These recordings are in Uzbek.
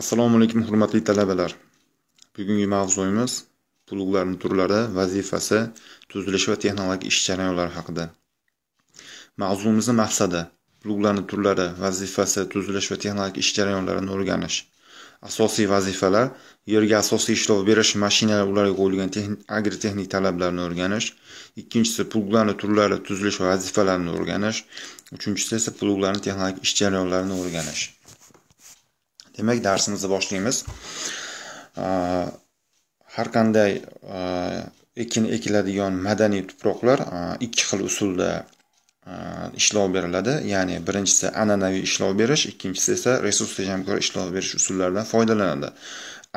Assalomu alaykum hurmatli talabalar. Bugungi mavzuyimiz pulglarning turlari, vazifasi, tuzilishi va texnologik ish jarayonlari haqida. Mavzuyimizning maqsadi pulglarning turlari, vazifasi, tuzilishi va texnologik ish jarayonlarini o'rganish. Asosiy vazifalar yerga asosiy ishlov berish, mashinalar ularga qo'yilgan agrotexnik talablarni o'rganish, ikkinchisi pulglarning turlari, tuzilish va vazifalarini o'rganish, uchinchisi esa pulglarning texnologik ish jarayonlarini o'rganish. demak darsimizni boshlaymiz har qanday ekin ekiladigan madaniy tuproqlar ikki xil usulda ishlov beriladi ya'ni birinchisi an'anaviy ishlov berish ikkinchisi esa resurs tejamkor ishlov berish usullaridan foydalanadi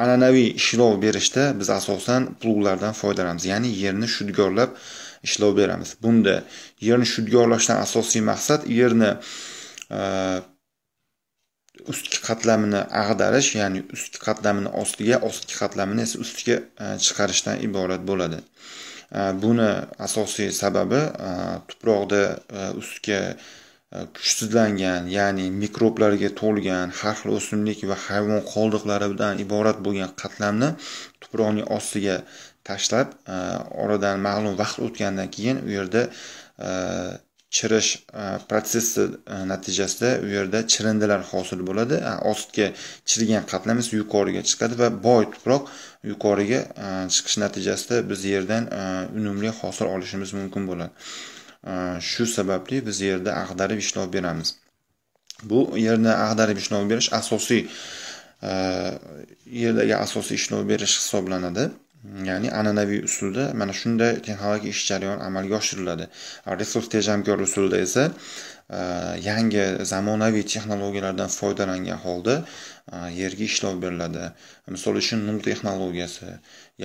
an'anaviy ishlov berishda biz asosan pluglardan foydalanamiz ya'ni yerni shudgorlab ishlov beramiz bunda yerni shudgorlashdan asosiy maqsad yerni ustki qatlamini ag'darish ya'ni ustki qatlamini ostiga ostki qatlamini esa ustiga e, chiqarishdan iborat bo'ladi e, buni asosiy sababi e, tuproqda ustga kuchsizlangan ya'ni mikroblarga to'lgan har xil o'simlik va hayvon qoldiqlaridan iborat bo'lgan qatlamni tuproqning ostiga tashlab oradan ma'lum vaqt o'tgandan keyin u yerda chirish e, protsessi e, natijasida u yerda chirindilar hosil bo'ladi e, ostga chirigan qatlam esa yuqoriga chiqadi va boy tuproq yuqoriga chiqish natijasida biz yerdan unumli hosil olishimiz mumkin bo'ladi shu sababli biz yerda ag'darib ishlov beramiz bu yerda ag'darib ishlov berish asosiy yerdagi asosiy ishlov berish hisoblanadi ya'ni an'anaviy usulda mana shunday texnologik ish jarayon amalga oshiriladi resurs tejamkor usulda esa e, yangi zamonaviy texnologiyalardan foydalangan holda e, yerga ishlov beriladi misol uchun num texnologiyasi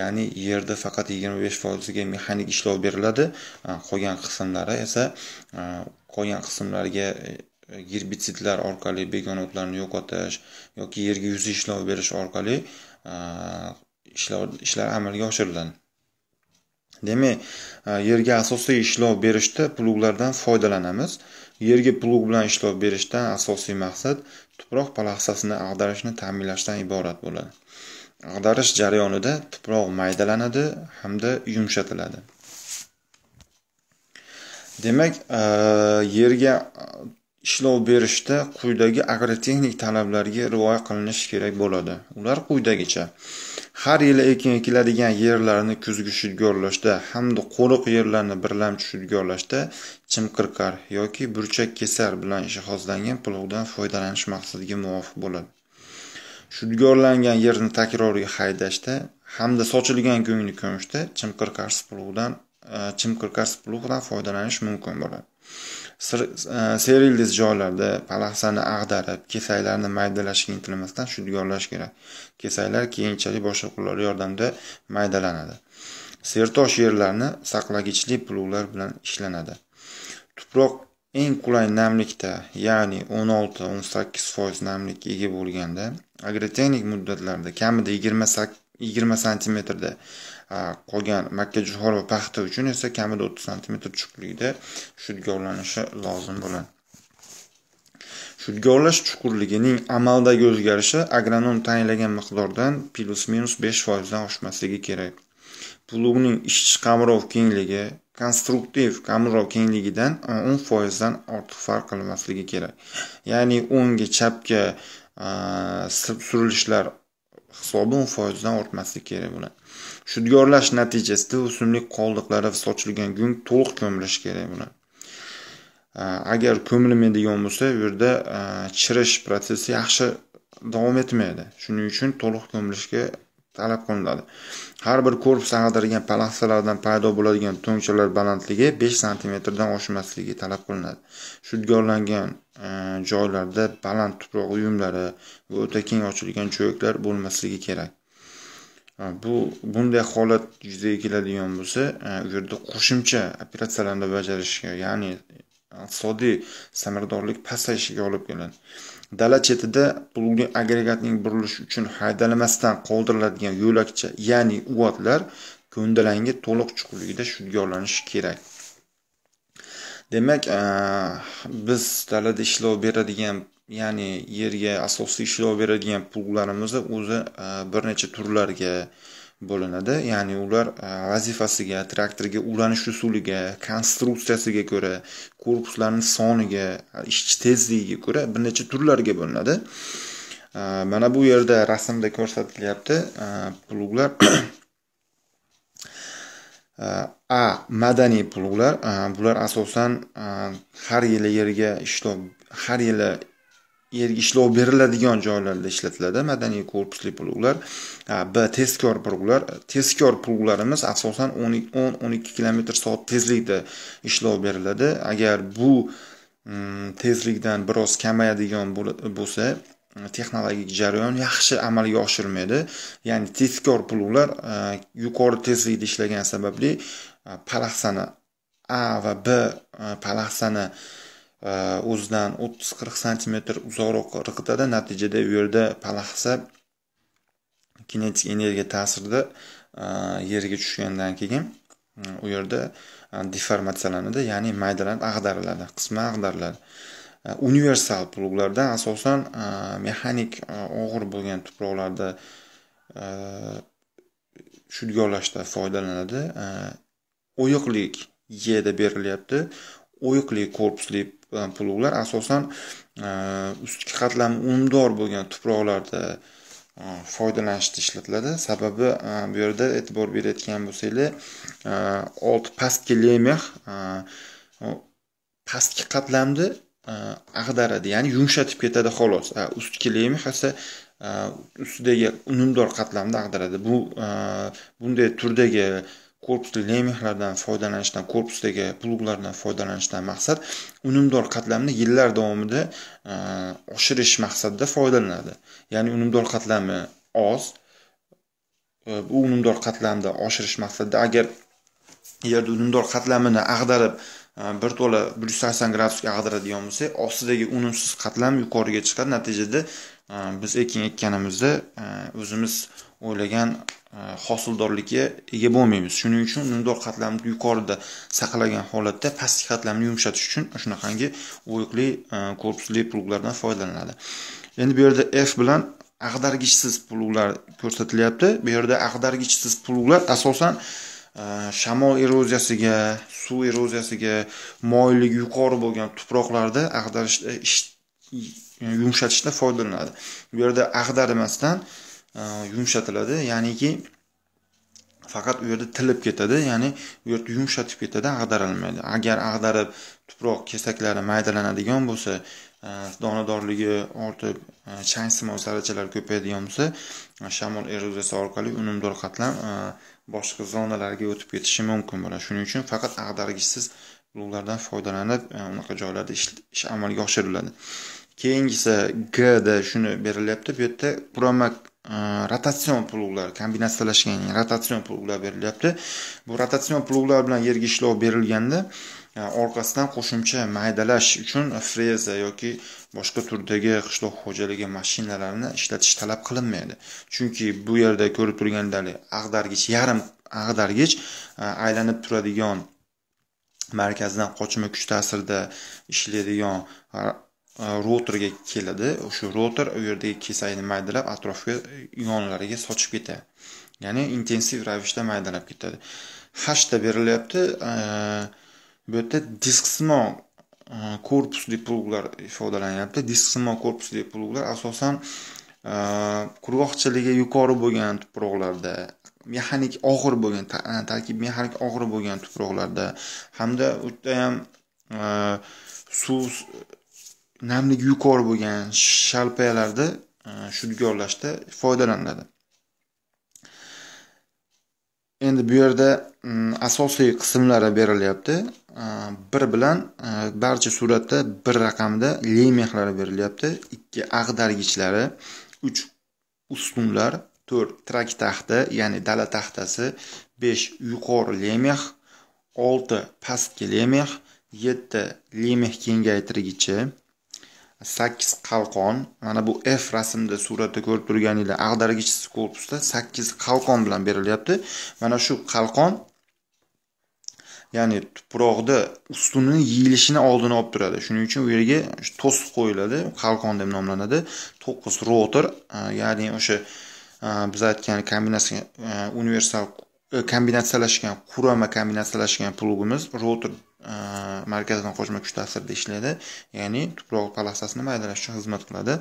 ya'ni yerda faqat yigirma besh foizga mexanik ishlov beriladi e, qolgan qismlari esa qolgan qismlarga gerbitsidlar orqali begonaotlarni yo'qotish yoki yerga yuzish ishlov berish orqali ishlar amalga oshiriladi demak e, yerga asosiy ishlov berishda pluglardan foydalanamiz yerga plug bilan ishlov berishdan asosiy maqsad tuproq palaxsasini ag'darishni ta'minlashdan iborat bo'ladi ag'darish jarayonida tuproq maydalanadi hamda yumshatiladi demak e, yerga e, ishlov berishda quyidagi agrotexnik talablarga rioya qilinishi kerak bo'ladi ular quyidagicha har yili ekin ekiladigan yerlarni kuzgi shudgorlashda hamda qo'riq yerlarni birlamchi shudgorlashda chimqirqar yoki burchak kesar bilan jihozlangan plovdan foydalanish maqsadiga muvofiq bo'ladi shudgorlangan yerni takroriy haydashda hamda sochilgan go'ngni ko'mishda chimqirqars plovdan e, chimqirqars plovdan foydalanish mumkin bo'ladi E, serildiz joylarda palaxsani ag'darib kesaklarni maydalashga intilmasdan shudgorlash kerak kesaklar keyinchalik boshqa qullar yordamida maydalanadi sertosh yerlarni saqlagichli pluvlar bilan ishlanadi tuproq eng qulay namlikda ya'ni 16-18% namlikka ega bo'lganda agrotexnik muddatlarda kamida 28 yigirma santimetrda qolgan makka jo'xori va paxta uchun esa kamida o'ttiz santimetr chuqurlikda shudgorlanishi lozim bo'ladi shudgorlash chuqurligining amaldagi o'zgarishi agronom tayinlagan miqdordan plyus minus besh foizdan oshmasligi kerak plugning ishchi qamrov kengligi konstruktiv qamrov kengligidan o'n foizdan ortiq farq qilmasligi kerak ya'ni o'ngga chapga surilishlar hisobi u foizdan ortmasligi kerak bo'ladi shudgorlash natijasida o'simlik qoldiqlari va sochilgan gung to'liq ko'milishi kerak bo'ladi agar ko'milmaydigan bo'lsa u yerda chirish protsessi yaxshi davom etmaydi shuning uchun to'liq ko'milishga talab qilinadi har bir korpus ag'darilgan palaxsalardan paydo bo'ladigan to'nchalar balandligi besh santimetrdan oshmasligi talab qilinadi shudgorlangan joylarda baland tuproq uyumlari va o'ta keng ochilgan cho'klar bo'lmasligi kerak bu bunday holat yuzaga keladigan bo'lsa e, u yerda qo'shimcha operatsiyalarni bajarishga ya'ni e, iqtisodiy samaradorlik pasayishiga olib keladi dala chetida bo'lgan agregatning burilishi uchun haydalmasdan qoldiriladigan yo'lakcha ya'ni uvatlar ko'ndalangi to'liq chuqurlikda shudgorlanishi kerak demak biz dalada ishlov beradigan ya'ni yerga asosiy ishlov beradigan pullarimizni o'zi bir necha turlarga bo'linadi ya'ni ular vazifasiga traktorga ulanish usuliga konstruksiyasiga ko'ra korpuslarni soniga ishchi tezligiga ko'ra bir necha turlarga bo'linadi mana bu yerda rasmda ko'rsatilyapti pluglar a э, madaniy ular э, bular asosan э, har yili yerga ishlov har yili yerga ishlov beriladigan joylarda ishlatiladi madaniy korpusli ular b tezkor ular tezkor pullarimiz asosan o'n o'n ikki kilometr soat tezlikda ishlov beriladi agar bu mm, tezlikdan biroz kamayadigan bo'lsa texnologik jarayon yaxshi amalga oshirilmaydi ya'ni tezkor pulular e, yuqori tezlikda ishlagani sababli e, palaxsani a va b e, palaxsani o'zidan o'ttiz qirq santimetr uzoqroq irqitadi natijada u yerda palaxsa kinetik energiya ta'sirida yerga tushgandan keyin u yerda deformatsiyalanadi ya'ni maydalanib ag'dariladi qisman ag'dariladi E, universal pluglarda asosan e, mexanik e, og'ir bo'lgan tuproqlarda shudgorlashda foydalanadi o'yiqlik yeda berilyapti o'yiqli korpusli pluglar asosan ustki qatlami unumdor bo'lgan tuproqlarda foydalanishda ishlatiladi sababi bu yerda e'tibor berayotgan bo'lsanglar old pastki lemex pastki qatlamni Э, ag'daradi ya'ni yumshatib ketadi xolos э, ustki klim hasa э, ustidagi unumdor qatlamni ag'daradi bu bunday turdagi korpusli lemixlardan foydalanishdan korpusdagi pluglardan foydalanishdan maqsad unumdor qatlamni yillar davomida oshirish maqsadida foydalanadi ya'ni unumdor qatlami oz bu unumdor qatlamni oshirish maqsadida agar yerda unumdor qatlamini ag'darib Э, bir to'la bir yuz sakson gradusga ag'daradigan bo'lsak ostidagi unumsiz qatlam yuqoriga chiqadi natijada e, biz ekin ekkanimizda e, o'zimiz o'ylagan e, hosildorlikka ega bo'lmaymiz shuning uchun unumdor qatlamni yuqorida saqlagan holatda pastki qatlamni yumshatish uchun shunaqangi o'yiqli korpusli pluglardan foydalaniladi endi bu yerda f bilan ag'dargichsiz pluglar ko'rsatilyapti bu yerda ag'dargichsiz pluglar asosan Э, shamol eroziyasiga suv eroziyasiga moyilligi yuqori bo'lgan tuproqlarda ag'darishda e, yumshatishda foydalanadi bu yerda ag'darmasdan e, yumshatiladi ya'niki faqat u yerda tilib ketadi ya'ni u yerda yumshatib ketadi ag'darilmaydi agar ag'darib tuproq kesaklari maydalanadigan bo'lsa Э, donadorligi ortib э, chaynsimon zarrachalari ko'payadigan bo'lsa э, shamol eroziyasi orqali unumdor qatlam boshqa zonalarga o'tib ketishi mumkin bo'ladi shuning uchun faqat ag'dargichsiz bulug'lardan foydalanib e, unaqa joylarda ish amalga oshiriladi keyingisi gda shuni berilyapti bu yerda proma e, rotatsion pluglar kombinatsiyalashgan rotatsion pulug'lar berilyapti bu rotatsion pulug'lar bilan yerga ishlov berilganda orqasidan qo'shimcha maydalash uchun freza yoki boshqa turdagi qishloq xo'jaligi mashinalarini ishlatish talab qilinmaydi chunki bu yerda ko'rib turgandek ag'dargich yarim ag'dargich aylanib turadigan markazdan qochma kuch ta'sirida ishlaydigan rotorga keladi o'sha rotor u yerdagi kesakni maydalab atrofga yonlariga sochib ketadi ya'ni intensiv ravishda maydalab ketadi hashta berilyapti bu yerda disksimo e, korpusli pluglar ifodalanyapti disksimo korpusli pluglar asosan e, qurg'oqchiligi yuqori bo'lgan tuproqlarda mexanik og'ir bo'lgan e, tarkib mexanik og'ir bo'lgan tuproqlarda hamda u yerda ham suv namligi yuqori bo'lgan shalpayalarda shudgorlashda foydalaniladi endi bu yerda mm, asosiy qismlari berilyapti Э, bir bilan э, barcha suratda bir raqamda mehlari berilyapti ikki ag'dargichlari uch ustunlar to'rt trak taxta ya'ni dala taxtasi besh yuqori lemeh olti pastki lemeh yetti lemeh kengaytirgichi sakkiz qalqon mana bu f rasmda suratda ko'rib turganinglar ag'dargich korpusda sakkiz qalqon bilan berilyapti mana shu qalqon ya'ni tuproqda ustunini yeyilishini oldini olib turadi shuning uchun u yerga to'siq qo'yiladi qalqon deb nomlanadi to'qqiz rotor e, ya'ni o'sha e, biz aytgan kombinatsiya e, universal kombinatsiyalashgan qurama kombinatsiyalashgan plugimiz rotor markazidan qo'shma kuch ta'sirida ishlaydi ya'ni tuproq palastasini maydalash uchun xizmat qiladi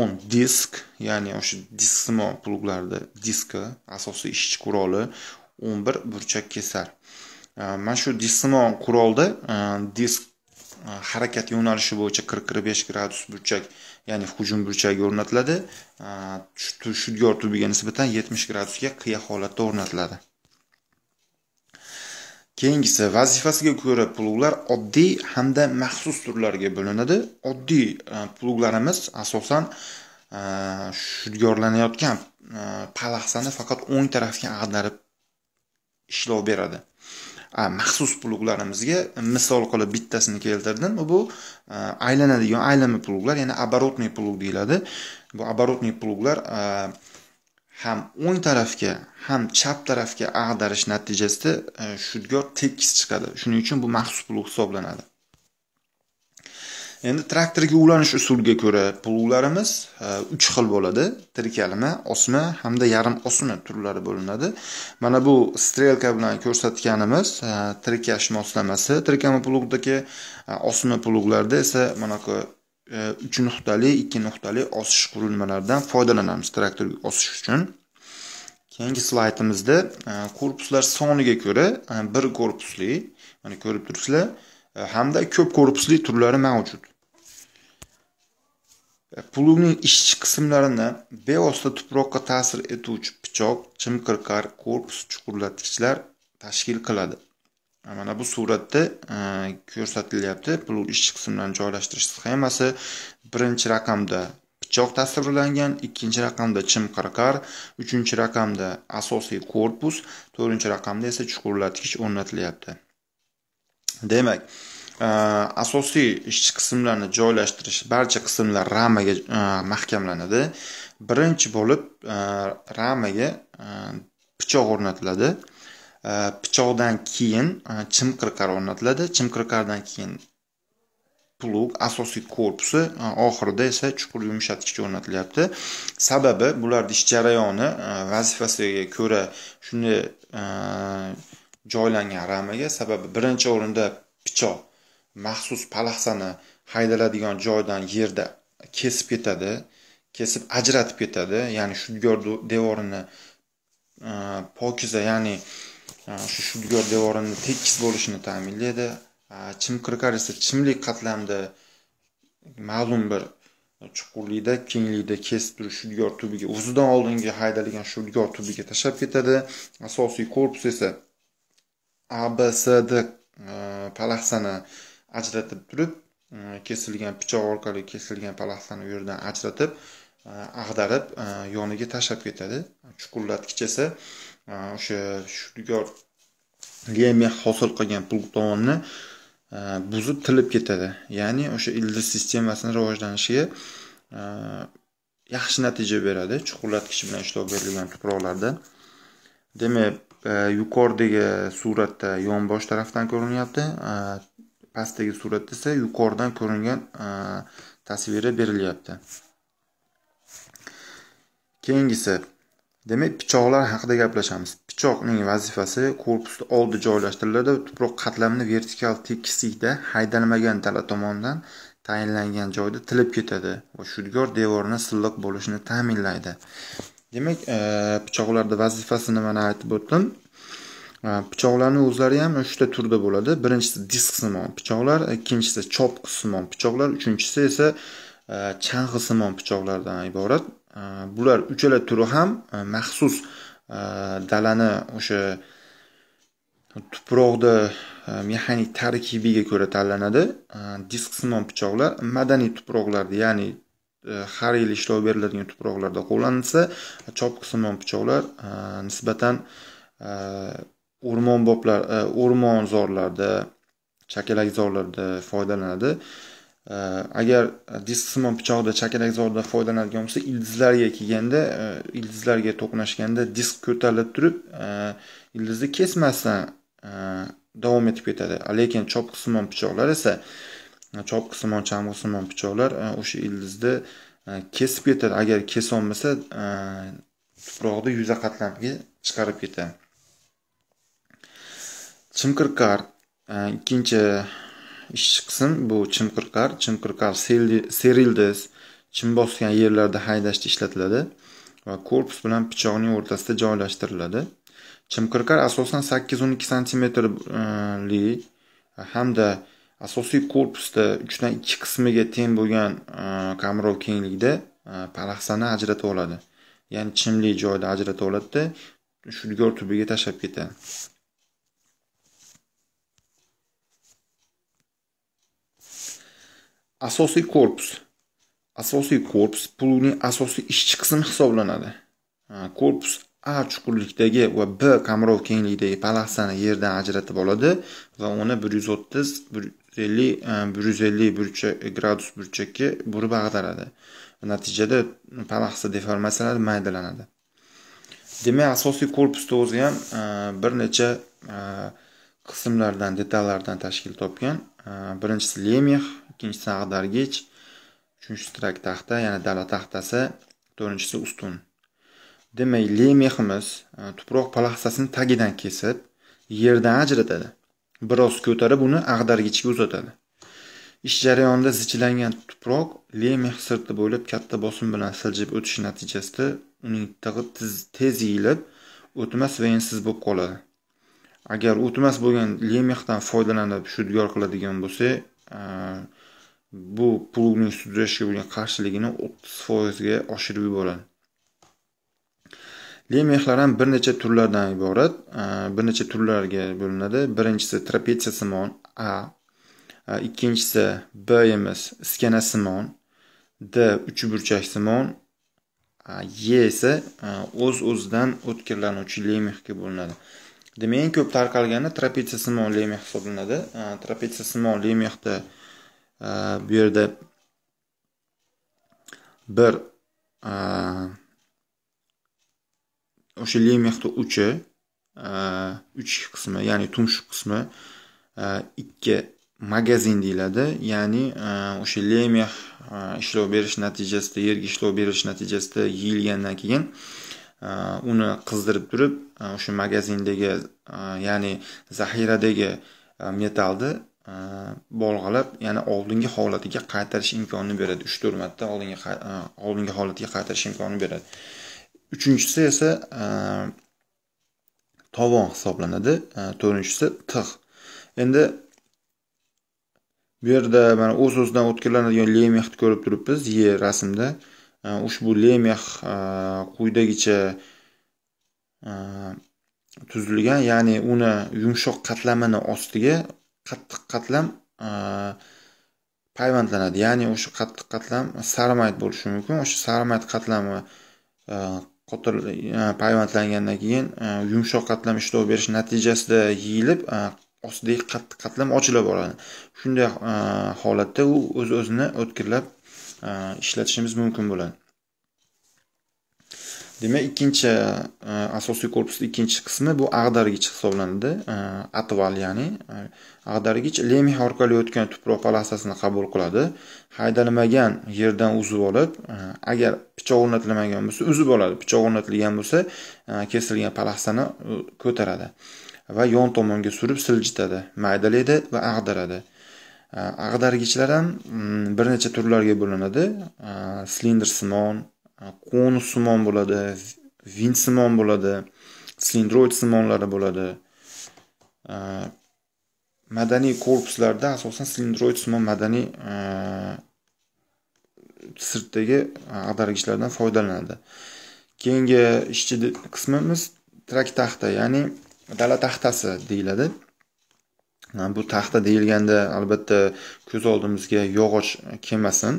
o'n disk ya'ni o'sha disksimon pluglarni diski asosiy ishchi quroli o'n bir burchak kesar Э, mana shu jismon qurolda э, disk э, harakat yo'nalishi bo'yicha qirq 45 gradus burchak ya'ni hujum burchagi o'rnatiladi shudgor tubiga nisbatan 70 gradusga qiya holatda o'rnatiladi keyingisi vazifasiga ko'ra pluglar oddiy hamda maxsus turlarga bo'linadi oddiy e, pluglarimiz asosan e, shudgorlanayotgan e, palaxsani faqat o'ng tarafga ag'darib ishlov beradi maxsus pluglarimizga misol qilib bittasini keltirdim bu aylanadigan aylanma pluglar ya'ni оборотный plug deyiladi bu оборотный pluglar ham o'ng tarafga ham chap tarafga ag'darish natijasida e, shudgor tekis chiqadi shuning uchun bu maxsus plug hisoblanadi endi traktorga ulanish usuliga ko'ra pluglarimiz e, uch xil bo'ladi tirkalma osma hamda yarim osma turlari bo'linadi mana bu strelka bilan ko'rsatganimiz e, tirkash moslamasi tirkama plugdagi e, osma pluglarda esa manaqa uch nuqtali ikki nuqtali osish qurilmalaridan foydalanamiz traktorga osish uchun keyingi slaydimizda korpuslar soniga ko'ra bir korpusli mana ko'rib turibsizlar hamda ko'p korpusli turlari mavjud Pulumning ishchi qismlarini bevosita tuproqqa ta'sir etuvchi pichoq, chimqirqar, korpus chuqurlatgichlar tashkil qiladi. Mana bu suratda e, ko'rsatilyapti. Plum ishchi qismlarini joylashtirish sxemasi birinchi raqamda pichoq tasvirlangan, ikkinchi raqamda chimqirqar, uchinchi raqamda asosiy korpus, to'rtinchi raqamda esa chuqurlatgich o'rnatilyapti. Demak, asosiy ishchi qismlarni joylashtirish barcha qismlar ramaga e, mahkamlanadi birinchi bo'lib e, ramaga e, pichoq o'rnatiladi pichoqdan keyin chimqirqar o'rnatiladi chimqirqardan keyin plug asosiy korpusi oxirida esa chuqur yumshatgich o'rnatilyapti sababi bularni ish jarayoni vazifasiga ko'ra shunday joylangan ramaga sababi birinchi o'rinda pichoq maxsus palaxsani haydaladigan joydan yerda kesib ketadi kesib ajratib ketadi ya'ni shudgor devorini e, pokiza ya'ni e, shu shudgor devorini tekis bo'lishini ta'minlaydi e, chimqirqar esa chimlik qatlamda ma'lum bir chuqurlikda kenglikda kesib turib shudgor tubiga o'zidan oldingi haydalgan shudgor tubiga tashlab ketadi asosiy korpus esa abcd palaxsani ajratib turib e, kesilgan pichoq orqali kesilgan palaxtani u yerdan ajratib e, ag'darib e, yoniga tashlab ketadi chuqurlatgich esa o'sha shudgor lemiya hosil qilgan plutonni buzib tilib ketadi ya'ni o'sha ildiz sistemasini rivojlanishiga yaxshi natija beradi chuqurlatgich bilan ishlov berilgan tuproqlarda demak yuqoridagi suratda yonbosh tarafdan ko'rinyapti pastdagi suratda esa yuqoridan ko'ringan e, tasviri berilyapti keyingisi demak pichoqlar haqida gaplashamiz pichoqning vazifasi korpusni oldi joylashtiriladi tuproq qatlamini vertikal tekislikda haydalmagan tala tomonidan tayinlangan joyda tilib ketadi va shudgor devorni silliq bo'lishini ta'minlaydi demak e, pichoqlarni vazifasi nimani aytib o'tdim pichoqlarni o'zlari ham uchta turda bo'ladi birinchisi disksimon pichoqlar ikkinchisi chopqisimon pichoqlar uchinchisi esa e, chang'isimon pichoqlardan iborat e, bular uchala turi ham e, maxsus dalani o'sha tuproqda mexanik tarkibiga ko'ra tanlanadi disksimon pichoqlar madaniy tuproqlarda ya'ni har yili ishlov beriladigan tuproqlarda qo'llanilsa chopqisimon pichoqlar nisbatan o'rmonboplar e, o'rmonzorlarda chakalakzorlarda foydalanadi e, agar disksimon pichoqda chakalakzorda foydalanadigan bo'lsa ildizlarga kelganda e, ildizlarga to'qnashganda disk ko'tarilib turib ildizni kesmasdan davom etib ketadi lekin chopqisimon pichoqlar esa chopqisimon chamg'isimon pichoqlar o'sha ildizni kesib ketadi agar kesolmasa tuproqni yuza qatlamga chiqarib ketadi chimqirqar e, ikkinchi ishchi qism bu chimqirqar chimqirqar serildiz chim bosgan yerlarda haydashda ishlatiladi va korpus bilan pichoqning o'rtasida joylashtiriladi chimqirqar asosan sakkiz o'n ikki santimetrli e, hamda asosiy korpusda uchdan ikki qismiga teng bo'lgan e, qamrov kengligida palaxsani ajratib oladi ya'ni chimli joyda ajratib oladida shudgor tubiga tashlab ketadi asosiy korpus asosiy korpus pulning asosiy ishchi qismi hisoblanadi korpus a chuqurlikdagi va b qamrov kengligidagi palaxsani yerdan ajratib oladi va uni bir yuz o'ttiz bir yuz ellik e, bir yuz ellik gradus burchakka burib ag'daradi natijada palaxsa deformatsiyalari maydalanadi demak asosiy korpusni o'zi ham e, bir necha e, qismlardan detallardan tashkil topgan birinchisi lemix ikkinchisi ag'dargich uchinchisi strak taxta yana dala taxtasi to'rtinchisi ustun demak le meximiz e, tuproq palaxsasini tagidan kesib yerdan ajratadi biroz ko'tarib uni ag'dargichga uzatadi ish jarayonida zichlangan tuproq le mex sirti bo'ylab katta bosim bilan siljib o'tishi natijasida uning tig'i tez yeyilib o'tmas va ensiz bo'lib qoladi agar o'tmas bo'lgan lemexdan foydalanib shudgor qiladigan bo'lsa e, bu pulning sudrashga bo'lgan qarshiligini o'ttiz foizga oshirib yuboradi lemexlar ham bir necha turlardan iborat bir necha turlarga bo'linadi birinchisi trapetsiyasimon a ikkinchisi b emas iskanasimon d uchburchaksimon e esa o'z o'zidan o'tkirlanuvchi lemexga bo'linadi demak eng ko'p tarqalgani trapetsiyasimon lemeh hisoblanadi trapetsiyasimon lemexda bu yerda bir e, o'sha lemexni uchi e, uch qismi ya'ni tumshuq qismi e, ikki magazin deyiladi ya'ni o'sha lemeh ishlov berish natijasida yerga ishlov berish natijasida yeyilgandan keyin uni qizdirib turib o'sha magazindagi ya'ni zaxiradagi metalni bolg'alab ya'ni oldingi holatiga qaytarish imkonini beradi uch to'rt marta oldingi oldingi holatiga qaytarish imkonini beradi uchinchisi esa tovon hisoblanadi to'rtinchisi tig' endi bu yerda mana o'z o'zidan o'tkirlanadigan lemexni ko'rib turibmiz ye rasmda ushbu lemex quyidagicha tuzilgan ya'ni uni yumshoq qatlamini ostiga qattiq qatlam e, payvandlanadi ya'ni o'sha qattiq qatlam sarmayt bo'lishi mumkin o'sha sarmayt qatlami e, qotil e, payvandlangandan keyin yumshoq qatlam ishlov berish natijasida yeyilib ostidagi qattiq qatlam ochila boradi shunday holatda u o'z o'zini o'tkirlab ishlatishimiz mumkin bo'ladi demak ikkinchi e, asosiy korpusni ikkinchi qismi bu ag'dargich hisoblanadi e, atval ya'ni e, ag'dargich lemih orqali o'tgan tuproq palastasini qabul qiladi haydalmagan yerdan uzib olib agar pichoq o'rnatilmagan bo'lsa uzib oladi pichoq o'rnatilgan bo'lsa kesilgan palastani ko'taradi va yon tomonga surib siljitadi maydalaydi va ag'daradi ag'dargichlar ham mm, bir necha turlarga bo'linadi silindrsimon konusimon bo'ladi vinsimon bo'ladi sindroid simonlari bo'ladi madaniy korpuslarda asosan sindroid simon madaniy sirtdagi ag'dargichlardan foydalanadi keyingi ishchi qismimiz trak taxta ya'ni dala taxtasi deyiladi bu taxta deyilganda albatta ko'z oldimizga yog'och kelmasin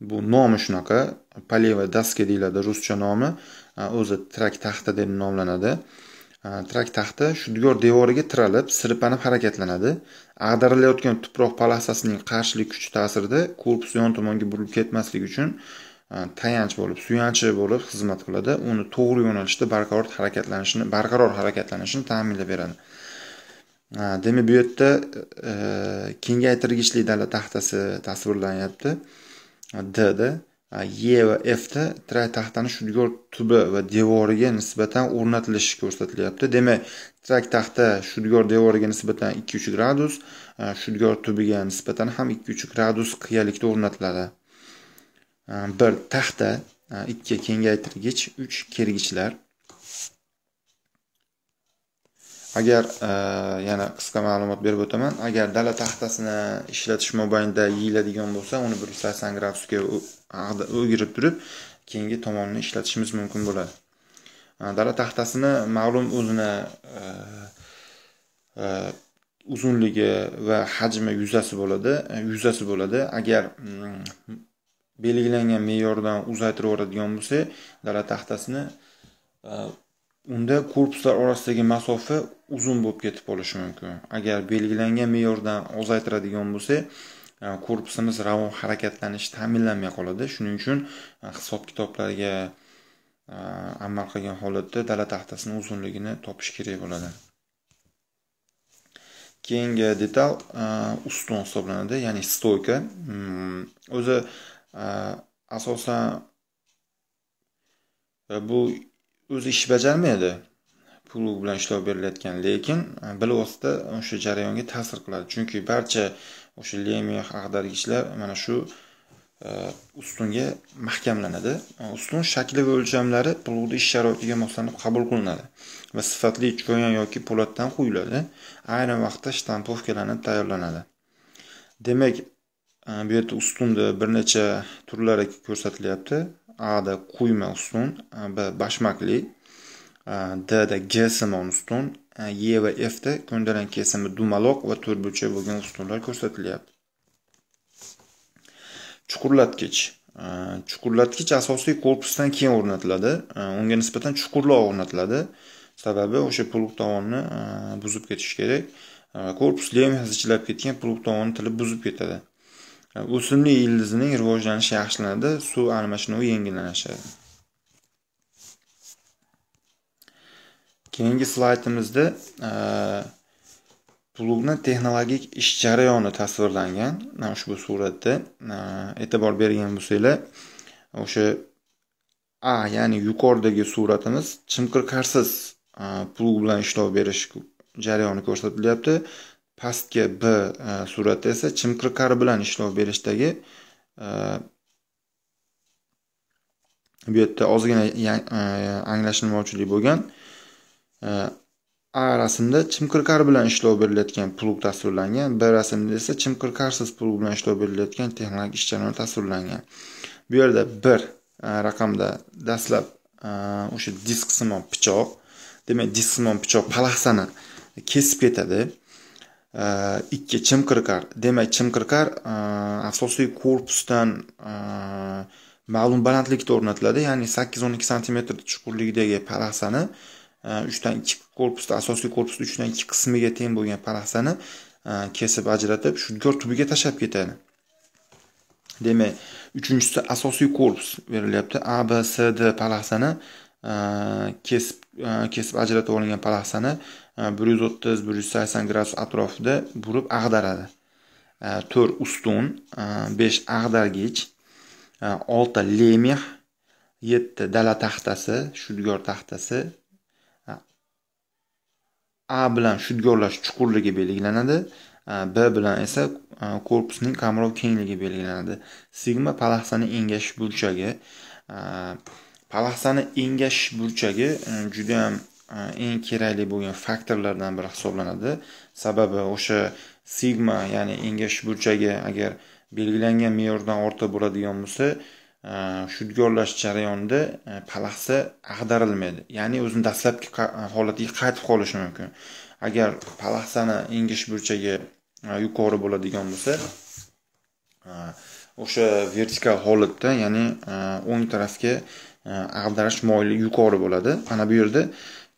bu nomi shunaqa полевая доска deyiladi ruscha nomi o'zi trak taxta deb nomlanadi trak taxta shudgor devoriga tiralib sirpanib harakatlanadi ag'darilayotgan tuproq palassasining qarshilik kuchi ta'sirida korpus yon tomonga burilib ketmasligi uchun tayanch bo'lib suyanchi bo'lib xizmat qiladi uni to'g'ri yo'nalishda barqaror harakatlanishini barqaror harakatlanishini ta'minlab beradi demak bu yerda э, э, kengaytirgichli dala taxtasi tasvirlanyapti D-da. E va F-da tray taxtani shudgor tubi va devoriga nisbatan o'rnatilishi ko'rsatilyapti. Demak, trak taxta shudgor devoriga nisbatan 2-3 gradus, shudgor tubiga nisbatan ham 2-3 gradus qiyalikda o'rnatiladi. 1 taxta, 2 kengaytirgich, 3 kergichlar. agar e, yana qisqa ma'lumot berib o'taman agar dala taxtasini ishlatish mobaynida yeyiladigan bo'lsa uni bir yuz sakson gradusga o'girib turib keyingi tomonini ishlatishimiz mumkin bo'ladi e, dala taxtasini ma'lum o'zini e, uzunligi va hajmi yuzasi bo'ladi yuzasi bo'ladi agar mm, belgilangan me'yordan uzaytirib yuboradigan bo'lsak dala taxtasini unda korpuslar orasidagi masofa uzun bo'lib ketib qolishi mumkin agar belgilangan me'yordan ozaytiradigan bo'lsa e, korpusimiz ravon harakatlanishi ta'minlanmay qoladi shuning uchun e, hisob kitoblarga e, amal qilgan holatda dala taxtasini uzunligini topish kerak bo'ladi keyingi detal ustun hisoblanadi ya'ni stoyka hmm, o'zi asosan bu o'zi ish bajarmaydi pul bilan ishlov berilayotgan lekin e, bilvosita o'sha jarayonga ta'sir qiladi chunki barcha o'sha lemiya ag'dargichlar mana shu e, ustunga mahkamlanadi e, ustun shakli va o'lchamlari pluvni ish sharoitiga moslanib qabul qilinadi va sifatli cho'yon yoki po'latdan quyiladi ayni vaqtda shtampovkalanib tayyorlanadi demak bu yerda ustunni bir necha turlari ko'rsatilyapti a'da quyma ustun b bashmakli dda simon ustun e va F'de gönderen kesimi dumaloq va to'rtburchak bo'lgan ustunlar ko'rsatilyapti chuqurlatkich chuqurlatkich asosiy korpusdan keyin o'rnatiladi unga nisbatan chuqurroq o'rnatiladi sababi o'sha puluk davanını buzib ketish kerak korpus hızı çilap ketgan puluk davanını tilib buzib ketadi o'simlik ildizining rivojlanishi yaxshilanadi suv almashinuvi yengillashadi keyingi slaydimizda e, plugni texnologik ish jarayoni tasvirlangan mana ushbu suratda e, e'tibor bergan bo'lsanglar o'sha a ya'ni yuqoridagi suratimiz chimqirqarsiz e, plug bilan ishlov berish jarayoni ko'rsatilyapti pastki b e, surati esa chimqirqari bilan ishlov berishdagi e, bu yerda ozgina e, anglashma bo'lgan a rasmda chimqirqar bilan ishlov berilayotgan plug tasvirlangan b rasmda esa chimqirqarsiz plug bilan ishlov berilayotgan texnologik ish jarayoni tasvirlangan bu yerda bir raqamda dastlab o'sha disksimon pichoq demak disksimon pichoq palaxsani kesib ketadi Э, ikki chimqirqar demak chimqirqar э, asosiy korpusdan э, ma'lum balandlikda o'rnatiladi ya'ni sakkiz o'n ikki santimetr chuqurlikdagi palasani e, uchdan ikki korpusda asosiy korpusni uchdan ikki qismiga teng bo'lgan palasani e, kesib ajratib shudgor tubiga tashlab ketadi demak uchinchisi asosiy korpus berilyapti a b s d palasani e, kesib kesib ajratib olingan palasani Э, bir yuz o'ttiz bir yuz sakson gradus atrofida burib ag'daradi э, to'rt ustun э, besh ag'dargich olti lemix yetti dala taxtasi shudgor taxtasi a bilan shudgorlash chuqurligi belgilanadi b bilan esa korpusning qamrov kengligi belgilanadi sigma palaxsani engash burchagi palaxsani engash burchagi e, judayam Э, eng kerakli bo'lgan faktorlardan biri hisoblanadi sababi o'sha sigma ya'ni engash burchagi agar belgilangan me'yordan ortiq bo'ladigan bo'lsa e, shudgorlash jarayonida e, palaxsa ag'darilmaydi ya'ni o'zini dastlabki e, holatiga qaytib qolishi mumkin agar palaxsani engish burchagi yuqori bo'ladigan bo'lsa o'sha vertikal holatda ya'ni o'ng tarafga ag'darish moyili yuqori bo'ladi mana bu yerda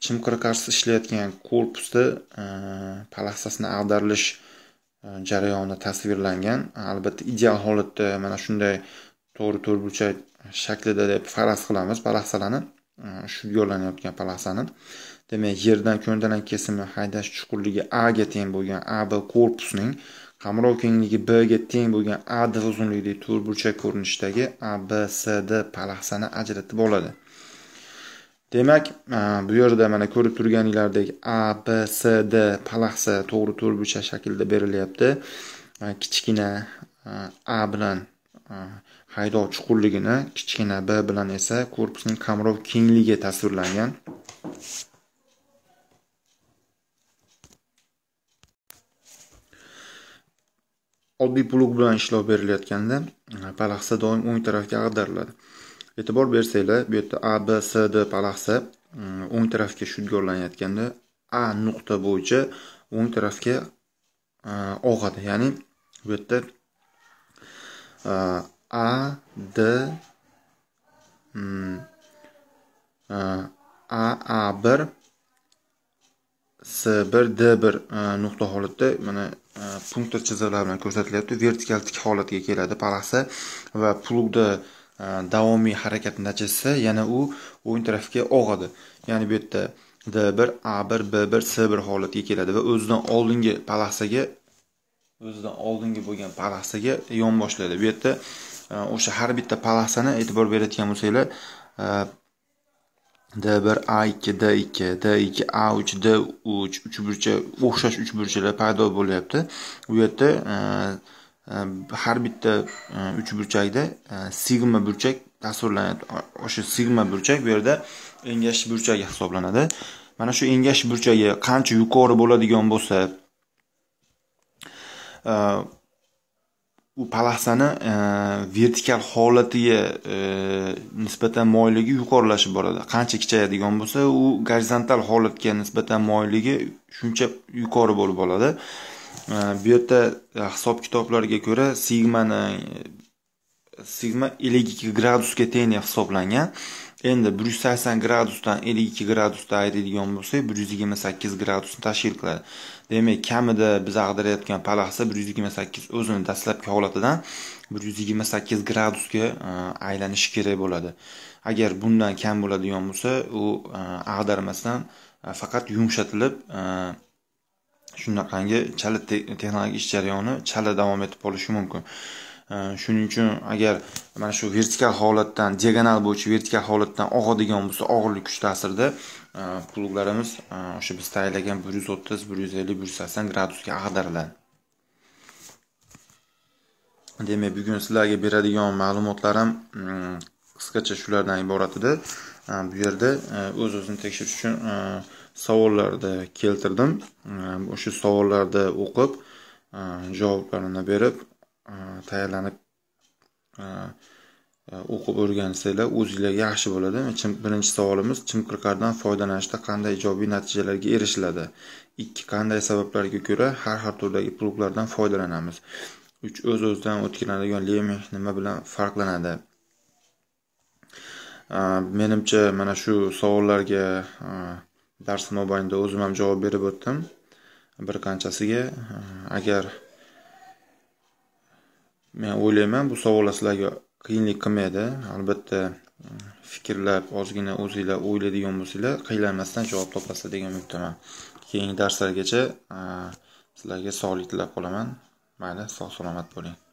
chimqiriqarsiz ishlayotgan korpusni e, palaxsasini ag'darilish e, jarayonida tasvirlangan albatta ideal holatda mana shunday to'g'ri to'rtburchak shaklida deb faraz qilamiz palaxsalarni e, shudgorlanayotgan yo'llanayotgan palaxsani demak yerdan ko'ndalang kesimi haydash chuqurligi a ga teng bo'lgan ab korpusning qamrov kengligi b ga teng bo'lgan ad uzunlikdagi to'rtburchak ko'rinishidagi abcd palaxsani ajratib oladi demak e, bu yerda mana ko'rib turganinglardek a b s d palaxsi to'g'ri to'rtburcha shaklda berilyapti e, kichkina e, a bilan haydov chuqurligini kichkina b bilan esa korpusning qamrov kengligi tasvirlangan oddiy plug bilan ishlov berilayotganda palaxsa doim o'ng tarafga ag'dariladi e'tibor bersanglar bu yerda a b s d palaxsi mm, o'ng tarafga shudgorlanayotganda a nuqta bo'yicha o'ng tarafga e, og'adi ya'ni bu yerda e, a d mm, e, a a bir S1, D1 nuqta holatda mana punktir chiziqlar bilan ko'rsatilyapti. Vertikal tik holatga keladi palaxsa va plugda davomiy harakat natijasida yana u o'ng tarafga og'adi ya'ni bu yerda d bir a bir b bir c bir holatga keladi va o'zidan oldingi palasaga o'zidan oldingi bo'lgan yon yonboshlaydi bu yerda e, o'sha har bitta palasani e'tibor beradigan bo'lsanglar D1, A2, D2, D2, A3, D3 uchburcha o'xshash uchburchalar paydo bo'lyapti. U yerda e, Э, har bitta э, uchburchakda э, sigma burchak tasvirlanadi o'sha sigma burchak bu yerda engash burchagi hisoblanadi mana shu engash burchagi qancha yuqori bo'ladigan bo'lsa e, u palasani e, vertikal holatiga e, nisbatan moyilligi yuqorilashib boradi qancha kichayadigan bo'lsa u gorizontal holatga nisbatan moyilligi shuncha yuqori bo'lib oladi bu yerda hisob kitoblarga ko'ra sigmani sigma ellik ikki gradusga teng deb hisoblangan endi bir yuz sakson gradusdan ellik ikki gradusda aytadigan bo'lsak bir yuz yigirma sakkiz gradusni tashkil qiladi demak kamida biz ag'darayotgan palaxsa bir yuz yigirma sakkiz o'zini dastlabki holatidan bir yuz yigirma sakkiz gradusga aylanishi kerak bo'ladi agar bundan kam bo'ladigan bo'lsa u э, ag'darmasdan э, faqat yumshatilib э, shunaqangi chala texnologik ish jarayoni chala davom etib qolishi mumkin shuning uchun agar mana shu vertikal holatdan diagonal bo'yicha vertikal holatdan og'adigan bo'lsa og'irlik kuchi ta'sirida pluglarimiz o'sha biz tayinlagan bir yuz o'ttiz bir yuz ellik bir yuz sakson gradusga ag'dariladi demak bugun sizlarga beradigan ma'lumotlarim hmm, qisqacha shulardan iborat edi Э, bu yerda э, o'z o'zini tekshirish uchun э, savollarni keltirdim o'sha savollarni o'qib javoblarini berib tayyorlanib e, o'qib o'rgansanglar o'zinglarga yaxshi bo'ladi birinchi savolimiz chimqirqardan foydalanishda qanday ijobiy natijalarga erishiladi ikki qanday sabablarga ko'ra har xil turdagi pluglardan foydalanamiz uch o'z o'zidan o'tkinadigan lemming nima bilan farqlanadi Э, menimcha mana shu savollarga э, dars mobaynida o'zim ham javob berib o'tdim bir qanchasiga э, agar men o'ylayman bu savollar sizlarga qiyinlik qilmaydi albatta fikrlab ozgina o'zinglar o'ylaydigan bo'lsanglar qiynalmasdan javob topasizlar degan umiddaman keyingi darslargacha sizlarga sog'lik tilab qolaman mayli sog' salomat bo'ling